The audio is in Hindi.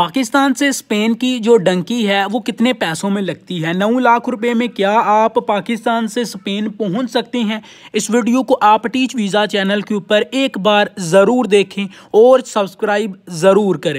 पाकिस्तान से स्पेन की जो डंकी है वो कितने पैसों में लगती है नौ लाख रुपए में क्या आप पाकिस्तान से स्पेन पहुंच सकते हैं इस वीडियो को आप टीच वीज़ा चैनल के ऊपर एक बार ज़रूर देखें और सब्सक्राइब ज़रूर करें